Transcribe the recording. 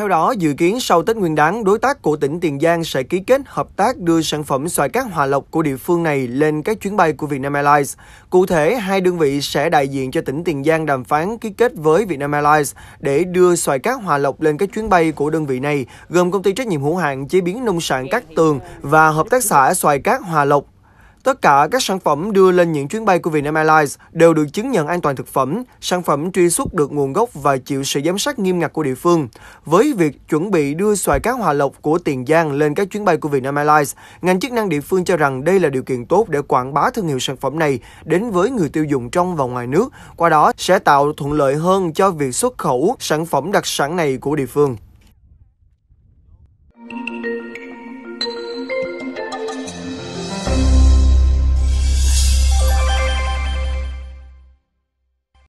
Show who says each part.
Speaker 1: Theo đó, dự kiến sau Tết Nguyên đán, đối tác của tỉnh Tiền Giang sẽ ký kết hợp tác đưa sản phẩm xoài cát hòa lộc của địa phương này lên các chuyến bay của Vietnam Airlines. Cụ thể, hai đơn vị sẽ đại diện cho tỉnh Tiền Giang đàm phán ký kết với Vietnam Airlines để đưa xoài cát hòa lộc lên các chuyến bay của đơn vị này, gồm công ty trách nhiệm hữu hạn chế biến nông sản Cát Tường và hợp tác xã xoài cát hòa lộc Tất cả các sản phẩm đưa lên những chuyến bay của Vietnam Airlines đều được chứng nhận an toàn thực phẩm, sản phẩm truy xuất được nguồn gốc và chịu sự giám sát nghiêm ngặt của địa phương. Với việc chuẩn bị đưa xoài cá hòa lộc của Tiền Giang lên các chuyến bay của Vietnam Airlines, ngành chức năng địa phương cho rằng đây là điều kiện tốt để quảng bá thương hiệu sản phẩm này đến với người tiêu dùng trong và ngoài nước, qua đó sẽ tạo thuận lợi hơn cho việc xuất khẩu sản phẩm đặc sản này của địa phương.